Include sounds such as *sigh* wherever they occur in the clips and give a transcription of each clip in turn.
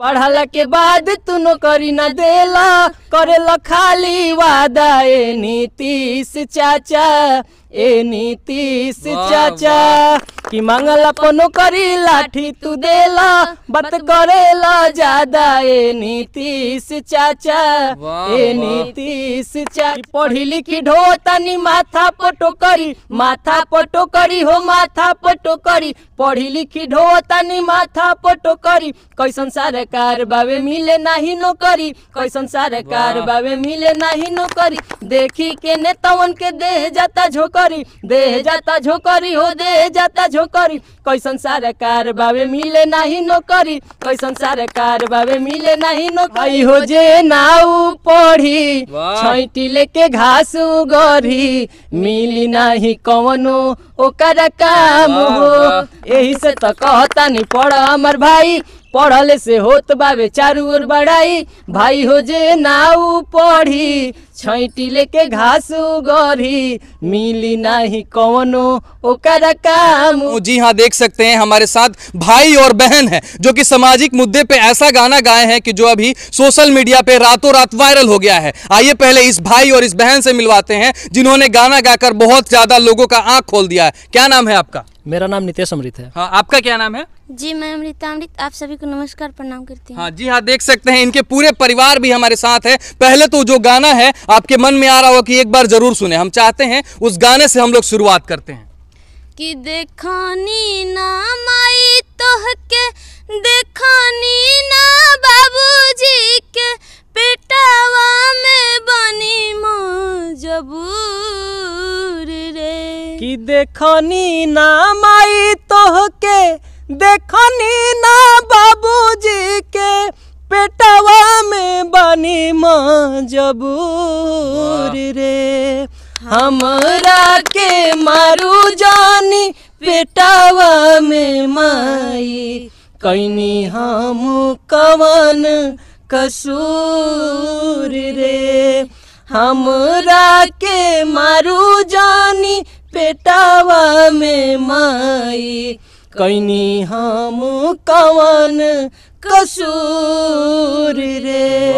पढ़ल के बाद तू नौकरी न देला करेला खाली वादा ए नीतीश चाचा ए नीतीश चाचा कि मंगल अपनो करी लाठी तू देला बत करेला ज्यादा ए नीतीश चाचा ए नीतीश चाचा पढ़ी लिखी ढो तनी माथा पटो करी माथा पटो करी हो माथा पटो करी पढ़ी लिखी ढो तनी माथा पटो करी कोई संसार कार बाबे मिले नाही नौकरी संसार कार बाबे मिले नाही नौकरी देखी के नेतावन के दे जाता झोकरी दे जाता झोकरी हो दे जाता झोकरी कैसन सरकार बाबे मिले नाही नौकरी कैसन सरकार बाबे मिले नाही नौकरी हो जे नाउ पढ़ी छैटी लेके घास उगरी मिली नाही कवनो ओकर काम हो यही से तो कहता नहीं पढ़ हमार भाई पढ़ल से होत बाबे चारू ओर बढ़ाई भाई हो जे नाऊ पढ़ी छैटी लेके घास उगरी मिली नहीं कौनो ओकर काम जी हाँ देख सकते हैं हमारे साथ भाई और बहन है जो कि सामाजिक मुद्दे पे ऐसा गाना गाए हैं कि जो अभी सोशल मीडिया पे रातों रात वायरल हो गया है आइए पहले इस भाई और इस बहन से मिलवाते हैं जिन्होंने गाना गाकर बहुत ज्यादा लोगों का आंख खोल दिया है क्या नाम है आपका मेरा नाम नितेश अमृत है हाँ आपका क्या नाम है जी मैं अमृता अमृत आप सभी को नमस्कार प्रणाम करती हूँ हाँ जी हाँ देख सकते हैं इनके पूरे परिवार भी हमारे साथ है पहले तो जो गाना है आपके मन में आ रहा हो कि एक बार जरूर सुने हम चाहते हैं उस गाने से हम लोग शुरुआत करते हैं कि देखानी नाम आई तो के देखानी ना बाबूजी के बेटावा में बनी मजबूर रे कि देखनी ना माई तोह के देखनी ना बाबूजी के पेटावा में बनी मजबूर रे हाँ। हमरा के मारू जानी पेटावा में माई कैनी हम कवन कसूर रे हमरा के मारू जानी पेटावा में माई कैनी हम कवन कसूर रे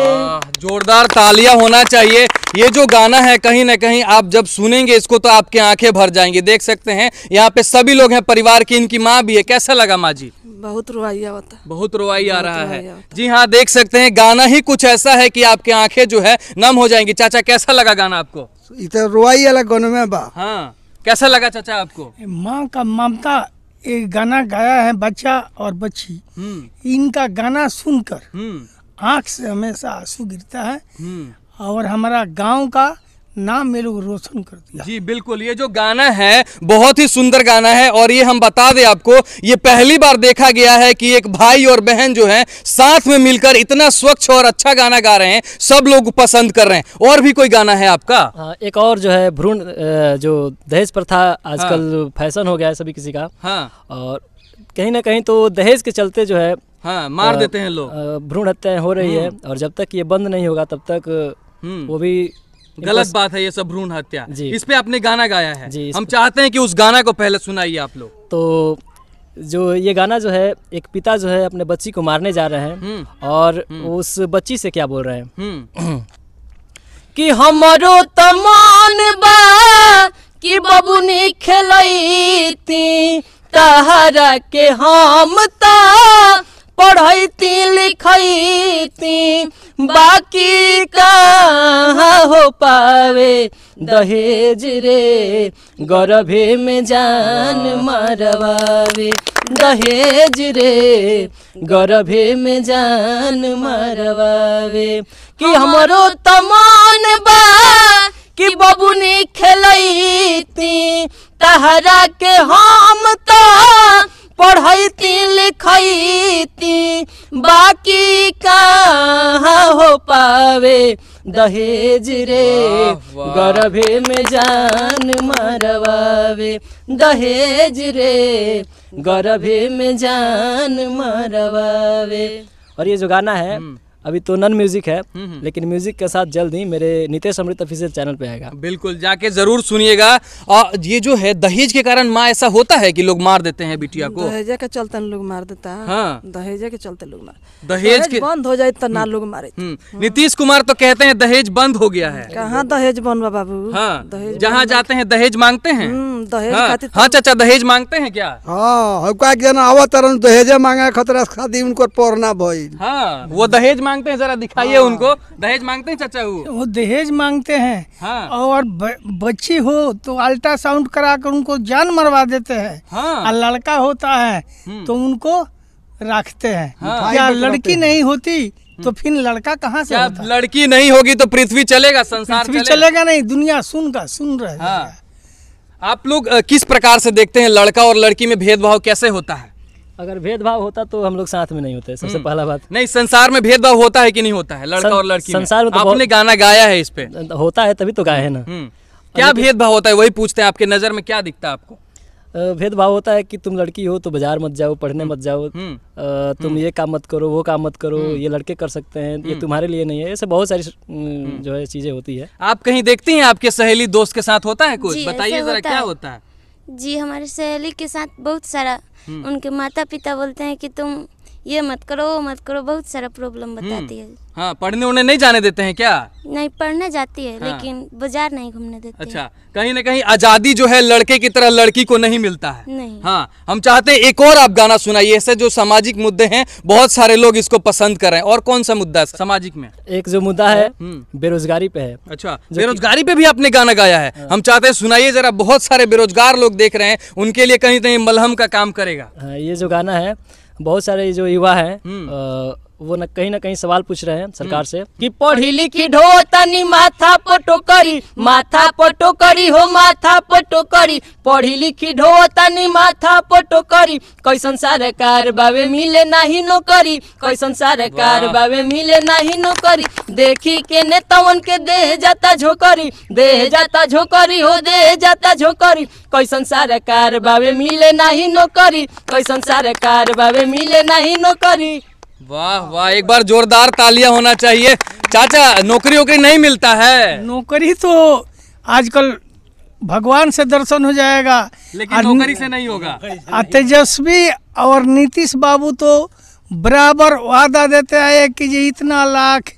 जोरदार तालियां होना चाहिए ये जो गाना है कहीं ना कहीं आप जब सुनेंगे इसको तो आपके आंखें भर जाएंगे देख सकते हैं यहाँ पे सभी लोग हैं परिवार की इनकी माँ भी है कैसा लगा माँ जी बहुत रुवाइया होता बहुत रुआई आ रहा है जी हाँ देख सकते हैं गाना ही कुछ ऐसा है कि आपके आंखें जो है नम हो जाएंगी चाचा कैसा लगा गाना आपको इतना रुवाई अलग गानों में बा हाँ कैसा लगा चाचा आपको माँ का ममता एक गाना गाया है बच्चा और बच्ची हम्म। इनका गाना सुनकर हम्म। आँख से हमेशा आंसू गिरता है हम्म। और हमारा गांव का नाम मेरे लोग रोशन कर दिया जी बिल्कुल ये जो गाना है बहुत ही सुंदर गाना है और ये हम बता दें आपको ये पहली बार देखा गया है कि एक भाई और बहन जो है साथ में मिलकर इतना स्वच्छ और अच्छा गाना गा रहे हैं सब लोग पसंद कर रहे हैं और भी कोई गाना है आपका आ, एक और जो है भ्रूण जो दहेज प्रथा आजकल हाँ। फैशन हो गया है सभी किसी का हाँ और कहीं ना कहीं तो दहेज के चलते जो है हाँ मार देते हैं लोग भ्रूण हत्याएं हो रही है हाँ। और जब तक ये बंद नहीं होगा तब तक हम्म। वो भी गलत बात है ये सब भ्रूण हत्या इस पे आपने गाना गाया है हम चाहते हैं कि उस गाना को पहले सुनाइए आप लोग तो जो ये गाना जो है एक पिता जो है अपने बच्ची को मारने जा रहे हैं हम्म। और हम्म। उस बच्ची से क्या बोल रहे हैं हम्म। *clears throat* कि हमारो तमान बा कि बबुनी थी तहरा के हम ता पढ़ती लिखती बाकी कहाँ हो पावे दहेज रे गर्भे में जान हाँ। मरवावे दहेज रे गर्भे में जान मरवावे कि हमारो तमान बा कि बबुनी खेलती तहरा के हम तो पढ़ती लिखती बाकी कहा हो पावे दहेज रे गर्भे में जान मरवावे दहेज रे गर्भे में जान मरवावे और ये जो गाना है हम्म। अभी तो नन म्यूजिक है हम्म, हम्म। लेकिन म्यूजिक के साथ जल्द ही मेरे नितेश अमृत ऑफिशियल चैनल पे आएगा बिल्कुल जाके जरूर सुनिएगा और ये जो है दहेज के कारण माँ ऐसा होता है कि लोग मार देते हैं बिटिया को दहेजा के चलते लोग मार देता है हाँ। दहेज के चलते लोग मार दहेज के बंद हो जाए तो ना हम्म। लोग मारे हाँ। नीतीश कुमार तो कहते हैं दहेज बंद हो गया है कहाँ दहेज बंद बाबू हाँ। दहेज जहाँ जाते हैं दहेज मांगते हैं दहेज हाँ।, तो- हाँ चाचा दहेज मांगते हैं क्या हाँ दहेजे मांगा खतरा शादी उनको पोरना भाई हाँ वो दहेज मांग मांगते हैं जरा दिखाइए हाँ। उनको दहेज मांगते हैं चाचा वो वो दहेज मांगते हैं हाँ। और ब, बच्ची हो तो अल्ट्रासाउंड करा कर उनको जान मरवा देते हैं हाँ। और लड़का होता है हम्म। तो उनको रखते हैं हाँ। या लड़की नहीं होती तो हम्म। फिर लड़का कहाँ से लड़की नहीं होगी तो पृथ्वी चलेगा संसार पृथ्वी चलेगा नहीं दुनिया सुन का सुन रहे हाँ। आप लोग किस प्रकार से देखते हैं लड़का और लड़की में भेदभाव कैसे होता है अगर भेदभाव होता तो हम लोग साथ में नहीं होते सबसे हम्म। पहला बात नहीं संसार में भेदभाव होता है कि नहीं होता है लड़का और लड़की संसार में, में तो आपने गाना गाया है इस पे होता है तभी तो गाया है ना हम्म। क्या भेदभाव होता है वही पूछते हैं आपके नज़र में क्या दिखता है आपको भेदभाव होता है कि तुम लड़की हो तो बाजार मत जाओ पढ़ने हम्म। मत जाओ तुम ये काम मत करो वो काम मत करो ये लड़के कर सकते हैं ये तुम्हारे लिए नहीं है ऐसे बहुत सारी जो है चीजें होती है आप कहीं देखती हैं आपके सहेली दोस्त के साथ होता है कुछ बताइए जरा क्या होता है जी हमारे सहेली के साथ बहुत सारा हम्म। उनके माता पिता बोलते हैं कि तुम ये मत करो वो मत करो बहुत सारा प्रॉब्लम हम्म। बताती है हाँ पढ़ने उन्हें नहीं जाने देते हैं क्या नहीं पढ़ने जाती है हाँ। लेकिन बाजार नहीं घूमने देते अच्छा कहीं ना कहीं आजादी जो है लड़के की तरह लड़की को नहीं मिलता है नहीं हाँ हम चाहते हैं एक और आप गाना सुनाइए ऐसे जो सामाजिक मुद्दे हैं बहुत सारे लोग इसको पसंद कर रहे हैं और कौन सा मुद्दा है सामाजिक में एक जो मुद्दा है हम्म। बेरोजगारी पे है अच्छा बेरोजगारी पे भी आपने गाना गाया है हाँ। हम चाहते हैं सुनाइए जरा बहुत सारे बेरोजगार लोग देख रहे हैं उनके लिए कहीं कहीं मलहम का काम करेगा हाँ, ये जो गाना है बहुत सारे जो युवा हैं हम्म। वो न कहीं ना कहीं सवाल पूछ रहे हैं सरकार हम्म। से कि पढ़ी लिखी ढो तनी माथा पटो करी माथा पटो करी हो माथा पटो करी पढ़ी लिखी ढो तनी माथा पटो करी संसार कार बाबे मिले नाही नौकरी कैसन कार बाबे मिले नाही नौकरी देखी के नेतावन के दे जाता झोकरी दे जाता झोकरी हो देह जाता झोकरी कैसन कार बाबे मिले नाही नौकरी कैसन कार बाबे मिले नाही नौकरी वाह वाह एक बार जोरदार तालियां होना चाहिए चाचा नौकरी वोकरी नहीं मिलता है नौकरी तो आजकल भगवान से दर्शन हो जाएगा लेकिन नौकरी से नहीं होगा तेजस्वी और नीतीश बाबू तो बराबर वादा देते हैं कि जी इतना लाख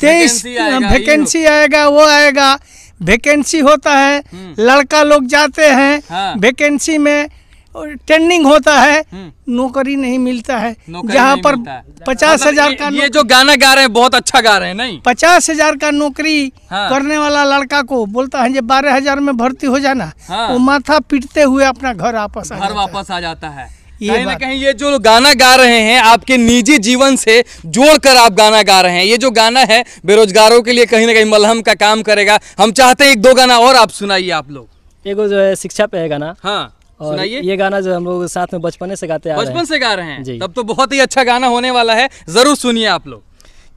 तेईस वैकेंसी आएगा वो आएगा वैकेंसी होता है हम्म। लड़का लोग जाते हैं वैकेंसी हाँ। में ट्रेंडिंग होता है हम्म। नौकरी नहीं मिलता है जहाँ पर पचास मतलब हजार का ये जो गाना गा रहे हैं बहुत अच्छा गा रहे हैं नहीं पचास हजार का नौकरी हाँ। करने वाला लड़का को बोलता है जब बारह हजार में भर्ती हो जाना हाँ। वो माथा पीटते हुए अपना घर वापस घर वापस आ जाता है कहीं ना कहीं ये जो गाना गा रहे हैं आपके निजी जीवन से जोड़कर आप गाना गा रहे हैं ये जो गाना है बेरोजगारों के लिए कहीं ना कहीं मलहम का काम करेगा हम चाहते हैं एक दो गाना और आप सुनाइए आप लोग एक जो है शिक्षा पे है गाना हाँ और ये गाना जो हम लोग साथ में बचपने से गाते हैं बचपन से गा रहे हैं तब तो बहुत ही अच्छा गाना होने वाला है जरूर सुनिए आप लोग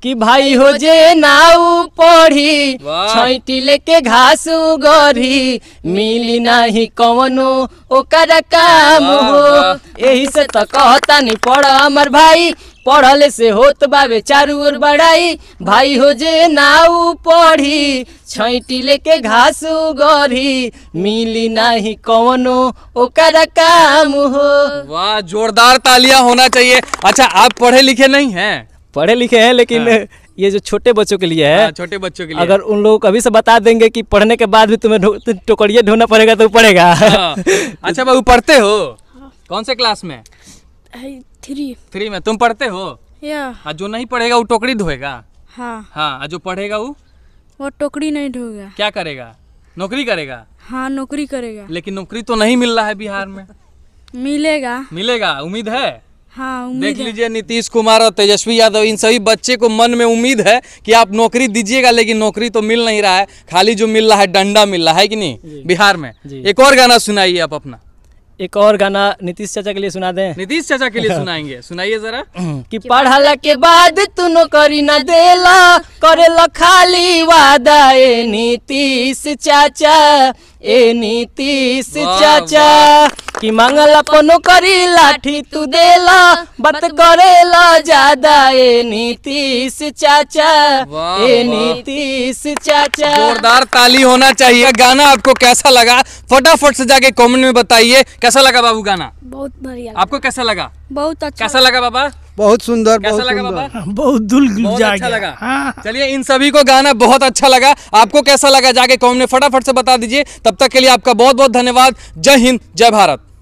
कि भाई हो जे नाउ पढ़ी छैटी लेके घास गोरी मिली नहीं कौनो ओकर काम हो यही से तो कहता नहीं पड़ा हमर भाई पढ़ल से होत बावे चारू ओर बड़ाई भाई हो जे नाऊ पढ़ी छैटी लेके घास गढ़ी मिली नहीं कौनो ओकर काम हो वाह जोरदार तालियां होना चाहिए अच्छा आप पढ़े लिखे नहीं हैं पढ़े लिखे हैं लेकिन हाँ। ये जो छोटे बच्चों के लिए है हाँ, छोटे बच्चों के लिए अगर उन लोगों को अभी से बता देंगे कि पढ़ने के बाद भी तुम्हें टोकरिया ढोना पड़ेगा तो पड़ेगा हाँ। अच्छा बाबू पढ़ते हो हाँ। कौन से क्लास में थ्री थ्री में तुम पढ़ते हो या हाँ, जो नहीं पढ़ेगा वो टोकरी धोएगा हाँ।, हाँ हाँ जो पढ़ेगा वो वो टोकरी नहीं धोएगा क्या करेगा नौकरी करेगा हाँ नौकरी करेगा लेकिन नौकरी तो नहीं मिल रहा है बिहार में मिलेगा मिलेगा उम्मीद है हाँ, उम्मीद देख लीजिए नीतीश कुमार और तेजस्वी यादव इन सभी बच्चे को मन में उम्मीद है कि आप नौकरी दीजिएगा लेकिन नौकरी तो मिल नहीं रहा है खाली जो मिल रहा है डंडा मिल रहा है कि नहीं बिहार में एक और गाना सुनाइए आप अपना एक और गाना नीतीश चाचा के लिए सुना दें नीतीश चाचा के लिए *laughs* सुनाएंगे सुनाइए जरा कि पढ़ल के बाद तू नौकरी न देला करेला खाली वादा ए नीतीश चाचा ए नीतीश चाचा कि मंगल कोनो करी लाठी तू देला बत करेला ज्यादा ए नीतीश चाचा ए नीतीश चाचा जोरदार ताली होना चाहिए गाना आपको कैसा लगा फटाफट से जाके कमेंट में बताइए कैसा लगा बाबू गाना बहुत बढ़िया आपको कैसा लगा बहुत अच्छा कैसा लगा बाबा बहुत सुंदर कैसा बहुत लगा बाबा बहुत दुल बहुत अच्छा लगा हाँ। चलिए इन सभी को गाना बहुत अच्छा लगा आपको कैसा लगा जाके कॉमेंट ने फटाफट से बता दीजिए तब तक के लिए आपका बहुत बहुत धन्यवाद जय हिंद जय भारत